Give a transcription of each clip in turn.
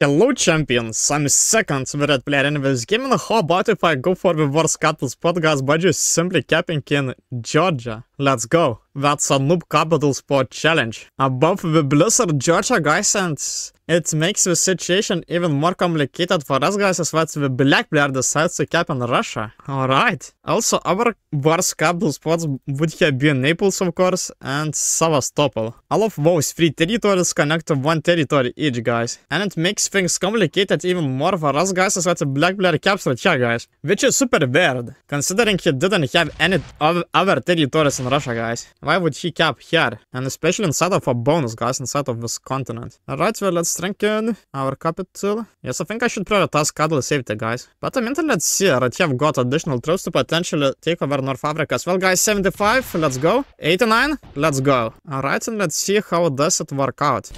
Hello champions, I'm second with Red Player in this game and how about if I go for the Worst Couples podcast by just simply capping in Georgia? Let's go! That's a Noob Capital Sport challenge. Above the Blizzard Georgia guys and it makes the situation even more complicated for us guys as that the black Bear decides to cap in Russia. Alright. Also our worst capital spots would have been Naples of course and Sevastopol. All of those three territories connect to one territory each guys. And it makes things complicated even more for us guys as that the black player captured here guys. Which is super weird considering he didn't have any other territories in Russia guys. Why would he cap here? And especially inside of a bonus, guys, inside of this continent. Alright, well, let's strengthen our capital. Yes, I think I should prioritize cattle safety, guys. But I mean, let's see, right here I've got additional troops to potentially take over North Africa as well, guys. 75, let's go. 89, let's go. Alright, and let's see how does it work out.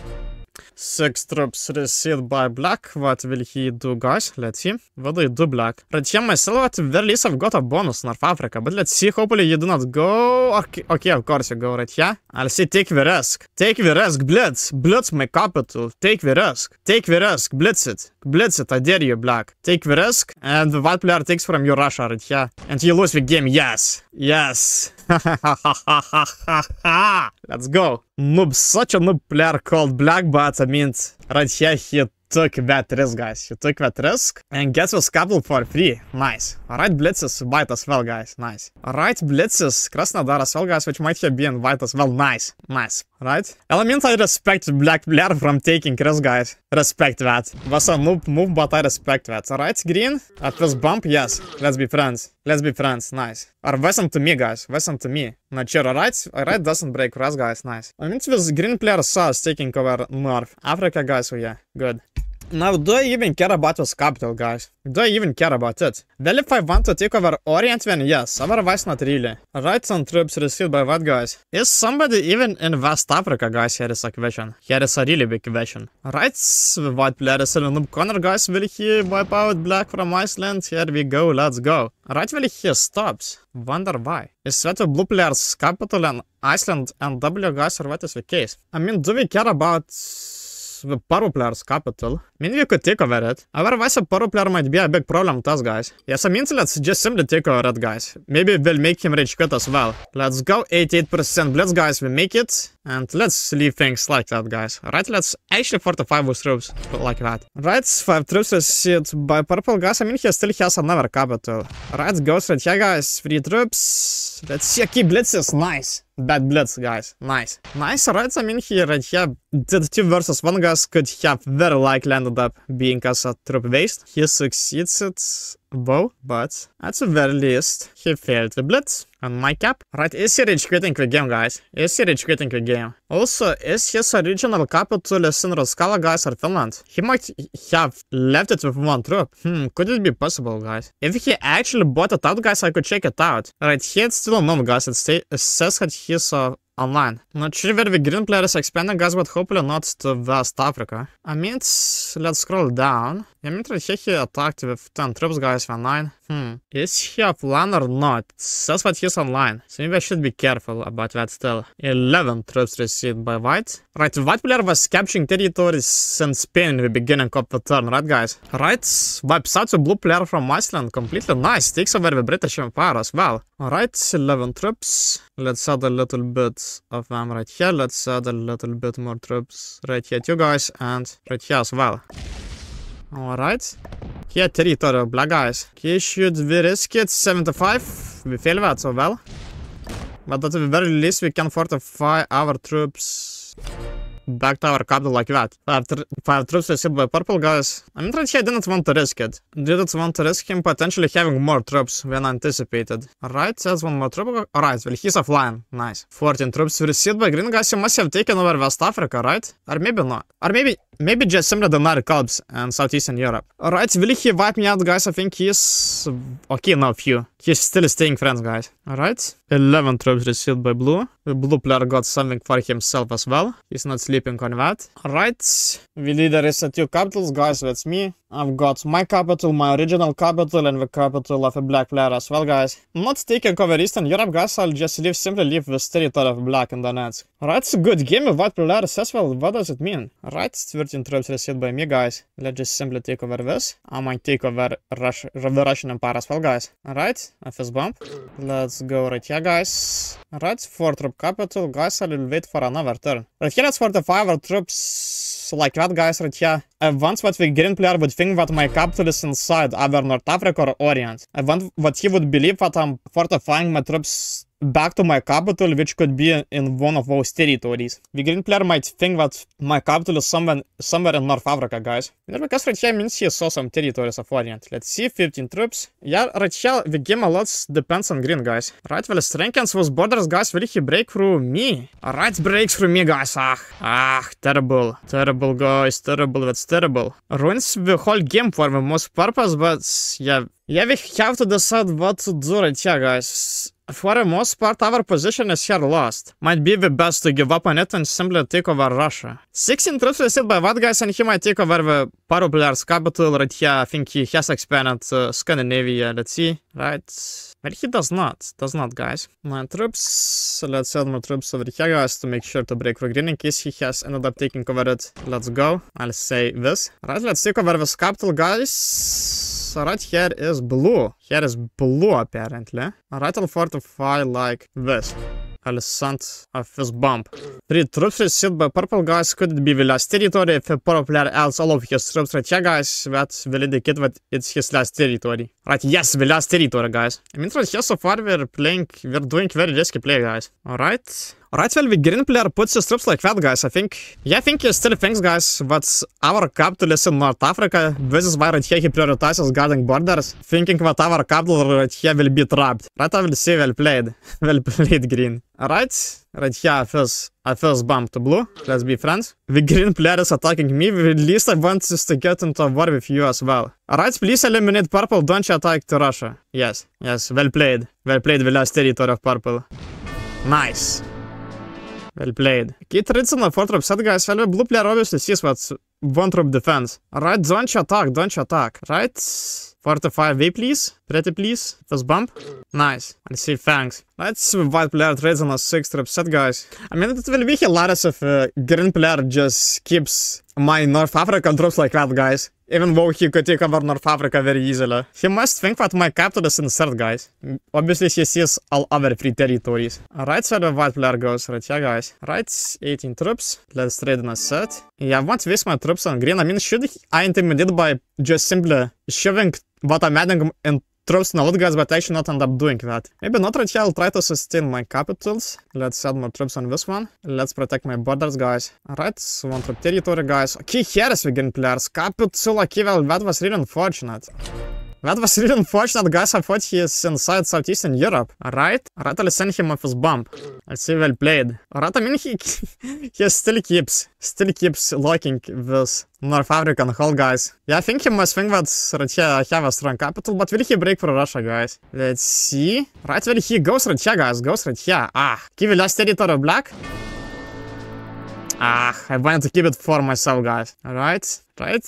Six troops received by black. What will he do, guys? Let's see. What do you do, black? Red here myself, at very least I've got a bonus, North Africa. But let's see, hopefully you do not go... Okay, okay of course you go right here. I'll see, take the risk. Take the risk, blitz. Blitz my capital. Take the risk. Take the risk, blitz it. Blitz it, I dare you, black. Take the risk, and the white player takes from you Russia right here. And you lose the game, yes. Yes. Let's go. Noob, such a noob player called Black. But I mean, right here he took that risk, guys. He took that risk and gets his capital for free. Nice. Alright, Blitzes, White as well, guys. Nice. Alright, Blitzes, Krasnodar as well, guys, which might have been White as well. Nice. Nice. Right? Element, I respect Black player from taking risk, guys. Respect that. Was a noob move, but I respect that. Alright, Green. At this bump, yes. Let's be friends. Let's be friends, nice. Or listen to me, guys, listen to me. Not sure, Right Right doesn't break for us, guys, nice. I mean, this green player sus taking over North. Africa, guys, oh yeah, good. Now, do I even care about what's capital, guys? Do I even care about it? Well, if I want to take over Orient, then yes, otherwise not really. Rights and troops received by what, guys? Is somebody even in West Africa, guys? Here is a question. Here is a really big question. Rights, white player is in Connor, guys. Will he wipe out black from Iceland? Here we go, let's go. Right will he stops? Wonder why. Is that a blue player's capital and Iceland and W, guys, or what is the case? I mean, do we care about... Purple players capital. we could take over it. However, a Purple player might be a big problem with us, guys. Yeah, so means let's just simply take over it, guys. Maybe we'll make him rich quit as well. Let's go 88% blitz, guys. We make it. And let's leave things like that, guys. Right, let's actually fortify with troops like that. Right, 5 troops received by purple, guys. I mean, he still has another capital. Right, goes right here, guys. 3 troops. Let's see, a key blitzes. Nice. Bad Bloods, guys. Nice. Nice rights, I mean, here, and here, the two versus one guys could have very likely ended up being as a troop waste. He succeeds bow, but that's the very least he failed the blitz. And my cap. Right, is he rage quitting the game, guys? Is he rage quitting the game? Also, is his original capital Sinra Scala, guys, or Finland? He might have left it with one troop. Hmm, could it be possible, guys? If he actually bought it out, guys, I could check it out. Right, here it's still unknown, guys. It, it says that he's a uh, online. Not sure where the green player is expanding, guys, but hopefully not to West Africa. I mean, let's scroll down. I mean, Hehe attacked with 10 troops, guys, online. Hmm. Is he offline or not? It says that he's online. So maybe I should be careful about that still. 11 troops received by White. Right, White player was capturing territories in Spain in the beginning of the turn, right, guys? Right, wipes out a blue player from Iceland completely. Nice, takes over the British Empire as well. Alright, 11 troops. Let's add a little bit of them right here. Let's add a little bit more troops right here too, guys, and right here as well. Alright. Here, territory black guys. Here should we risk it? 75. We fail that, so well. But at the very least, we can fortify our troops back tower capital like that. Five, tr five troops received by purple guys. I mean, he didn't want to risk it. Didn't want to risk him potentially having more troops than anticipated. Right, says one more troop. Right, well, he's offline. Nice. 14 troops received by green guys. You must have taken over West Africa, right? Or maybe not. Or maybe maybe just simply the Nile Cubs and Southeastern Europe. Alright, will he wipe me out, guys? I think he's... Okay, no, few. He's still staying friends, guys. Alright. 11 troops received by blue. The blue player got something for himself as well. He's not sleeping on that. Alright. The leader is at two capitals, guys. That's me. I've got my capital, my original capital, and the capital of a black player as well, guys. not taking over Eastern Europe, guys. I'll just leave, simply leave the territory of black in Donetsk. Alright, it's a good game of white players as well. What does it mean? Alright, 13 troops received by me, guys. Let's just simply take over this. I might take over Rush the Russian Empire as well, guys. Alright. Office bump. Let's go right here, guys. Right for troop capital, guys, A little wait for another turn. Right here, let's fortify our troops like that, guys, right here. I once what green player would think that my capital is inside either North Africa or Orient. I want what he would believe that I'm fortifying my troops back to my capital, which could be in one of those territories. The green player might think that my capital is somewhere, somewhere in North Africa, guys. because right here means he saw some territories of Orient. Let's see, 15 troops. Yeah, right here, the game a lot depends on green, guys. Right, well, strengthens those borders, guys, will he break through me? Right, breaks through me, guys, ah. Ah, terrible. Terrible, guys, terrible, that's terrible. Ruins the whole game for the most purpose, but yeah. Yeah, we have to decide what to do right here, guys. For the most part, our position is here lost. Might be the best to give up on it and simply take over Russia. 16 troops received by what guys, and he might take over the Paro capital right here. I think he has expanded uh, Scandinavia. Let's see. Right. But he does not, does not, guys. My troops, let's send more troops over here, guys, to make sure to break for green in case he has another taking over it. Let's go. I'll say this. Right, let's take over this capital, guys. Right here is blue. Here is blue, apparently. Right, I'll fortify like this. Alicent of his bomb. Three troops received by purple guys could be Villa's territory. If a purple player adds all of his troops right here, guys, that will indicate that it's his last territory. Right, yes, Villa's territory, guys. I mean, right here so far we're playing, we're doing very risky play, guys. Alright. Right Velvet Green player puts his troops like that, guys, I think. Yeah, I think he still thinks, guys, that our capital is in North Africa. This is why right here he prioritizes guarding borders, thinking that our capital right here will be trapped. Right, I will see, well played. well played, Green. Alright, right here I first, I first bump to blue, let's be friends. The green player is attacking me, at least I want to get into war with you as well. Alright, please eliminate purple, don't you attack to Russia. Yes, yes, well played. Well played, the last territory of purple. Nice. Вельплейд. Кіт Рицин на фортрап сетга SLV blue player obviously sees what's one troop defense. Right, don't attack, don't attack. Right, fortify V please, pretty please, first bump. Nice, and see thanks. That's white player trades on a 6 trip set guys. I mean it will be hilarious if uh, green player just keeps my North African troops like that guys. Even though he could take over North Africa very easily. He must think that my capital is insert, guys. Obviously, he sees all other free territories. Right side of white player goes right here, guys. Right, 18 troops. Let's trade in a set. Yeah, I want to waste my troops on green. I mean, should I intimidate by just simply shoving what I'm adding in throws in a lot guys, but I should not end up doing that. Maybe not right here, I'll try to sustain my capitals. Let's add more troops on this one. Let's protect my borders, guys. Alright, so one troop territory, guys. Okay, here is Wigan players. Capital, okay, well, that was really unfortunate. That was really unfortunate, guys. I thought he's inside Southeastern Europe, right? Rattle sent him off his bump. I see, well played. Right, I mean, he, he still keeps, still keeps locking this North African hole, guys. Yeah, I think he must think that Russia have a strong capital, but will he break for Russia, guys? Let's see. Right, well, he goes Russia, guys, goes Russia. Ah, give last territory black. Ah, I wanted to keep it for myself, guys. Alright, right?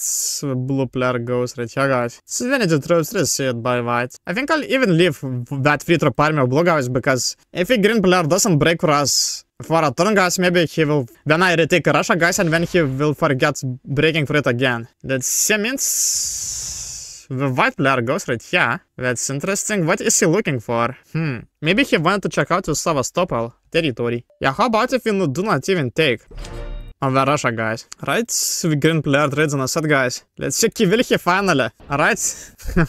Blue player goes right here, guys. Serenity troops it by white. I think I'll even leave that free troop army of blue guys, because if a green player doesn't break for us for a turn, guys, maybe he will... Then I retake Russia, uh, guys, and then he will forget breaking for it again. That means... The white player goes right here. That's interesting. What is he looking for? Hmm. Maybe he wanted to check out Yuslava Stopal territory. Yeah, how about if we do not even take? Over the Russia, guys. Right, we green player trades on a set, guys. Let's see Kivilhi finally. Alright,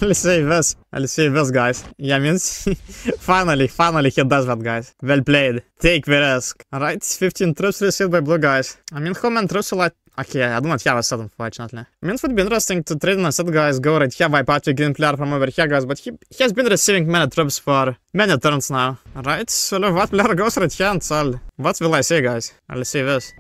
let's say this. I'll say this, guys. Yeah, means finally, finally he does that, guys. Well played. Take the risk. Alright, 15 troops received by blue, guys. I mean, how many troops will I... Okay, I do not have a set, unfortunately. I mean, it would be interesting to trade on a set, guys. Go right here, wipe out your green player from over here, guys. But he, he has been receiving many troops for many turns now. Alright, so what player goes right here and so... What will I say, guys? I'll see this.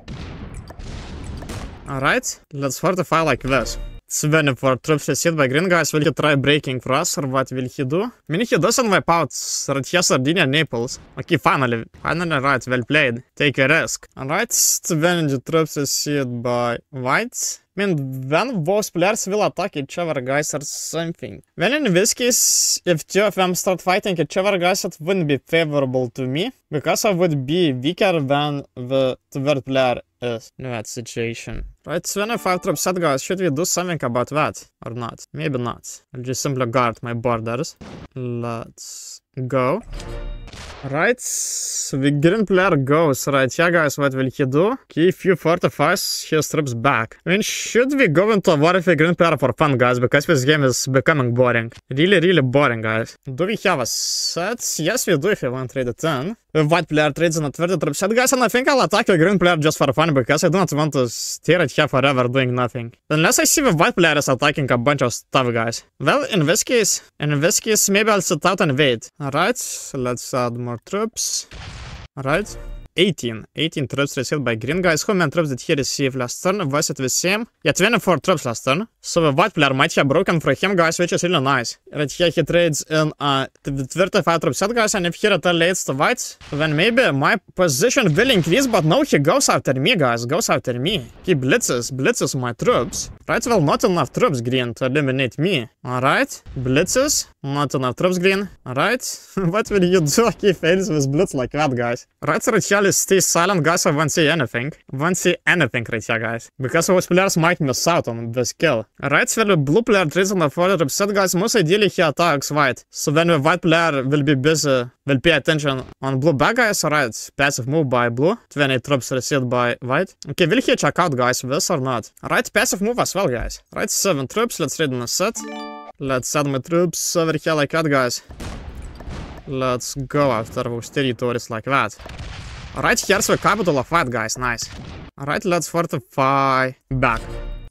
Alright, let's fortify like this. Svenny for troops is hit by green guys, will he try breaking for us or what will he do? I mean, he doesn't wipe out Sardia, Sardinia, Naples. Okay, finally. Finally, right, well played. Take a risk. Alright, Svenny troops is hit by whites. I mean, when both players will attack each other guys or something. Well, in this case, if two of them start fighting each other guys, it wouldn't be favorable to me, because I would be weaker than the third player nu vet situation. Right, Svenne 5 guys, should we do something about that or not? Maybe not. I'll just simply guard my borders. Let's go. Right, the green player goes. Right, yeah guys, what will he do? K-few fortifies, he strips back. I mean, should we go into war of the green player for fun, guys? Because this game is becoming boring. Really, really boring, guys. Do we have a set? Yes, we do if we want to trade a 10. The white player trades an adverted trip set, guys, and I think I'll attack a green player just for fun, because I do not want to stare at here forever doing nothing. Unless I see the white player is attacking a bunch of stuff, guys. Well, in this case, in this case, maybe I'll sit out and wait. Alright, let's add more more troops. Alright. 18. 18 traps received by green guys. How many traps did he receive last turn? Was it the same? Yeah, 24 traps last turn. So the white player might have broken for him, guys, which is really nice. Right here he trades in uh, 35 trap set, guys, and if he retaliates the white, then maybe my position will increase, but no, he goes after me, guys, goes after me. He blitzes, blitzes my troops. Right, well, not enough troops, green, to eliminate me. Alright, blitzes, not enough troops, green. Alright, what will you do if he fails with blitz like that, guys? Right, right here Alice stays silent, guys, I won't see anything. Won't see anything right here, guys. Because those players might miss out on this kill. Right where blue player reason the further upset, guys, most ideally he attacks white. So then the white player will be busy, will pay attention on blue back, guys, right? Passive move by blue, 20 troops received by white. Okay, will he check out, guys, this or not? Right passive move as well, guys. Right 7 troops, let's read in a set. Let's set my troops over here like that, guys. Let's go after those territories like that. Right here's the capital of white, guys, nice. Right, let's fortify back.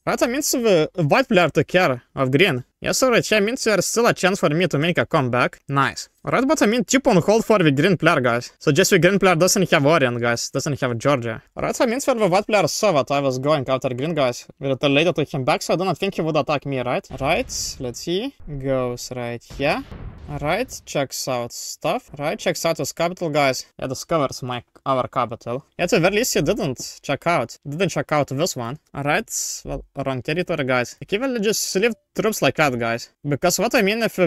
Right, That means the white player took care of green. Yes, So I mean, there's still a chance for me to make a comeback. Nice. Right, but I mean, keep on hold for the green player, guys. So just the green player doesn't have Orient, guys. Doesn't have Georgia. Right, I mean, for the white player saw that I was going after green, guys. We related to him back, so I do not think he would attack me, right? Right, let's see. Goes right here. Right, checks out stuff. Right, checks out his capital, guys. Yeah, discovers my our capital. Yet at least you didn't check out. Didn't check out this one. Alright, well, wrong territory, guys. I can't just leave troops like that, guys. Because what I mean if a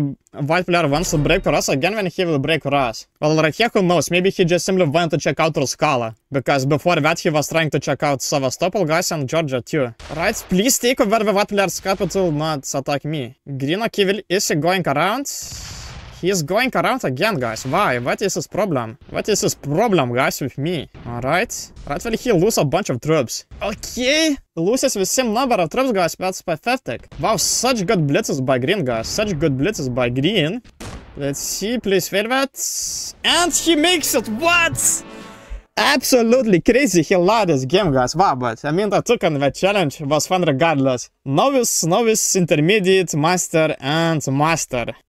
white player wants to break Rus again when he will break Rus? Well, right here, who knows? Maybe he just simply went to check out Ruskala. Because before that, he was trying to check out Sevastopol, guys, and Georgia, too. Right, please take over the white player's capital, not attack me. Green Akivil is going around. he's going around again, guys. Why? What is his problem? What is his problem, guys, with me? Alright. he will he lose a bunch of troops? Okay. Loses the same number of troops, guys. That's pathetic. Wow, such good blitzes by green, guys. Such good blitzes by green. Let's see, please fail that. And he makes it! What? Absolutely crazy, he loved this game, guys. Wow, but I mean, I took on that challenge was fun regardless. Novice, novice, intermediate, master, and master.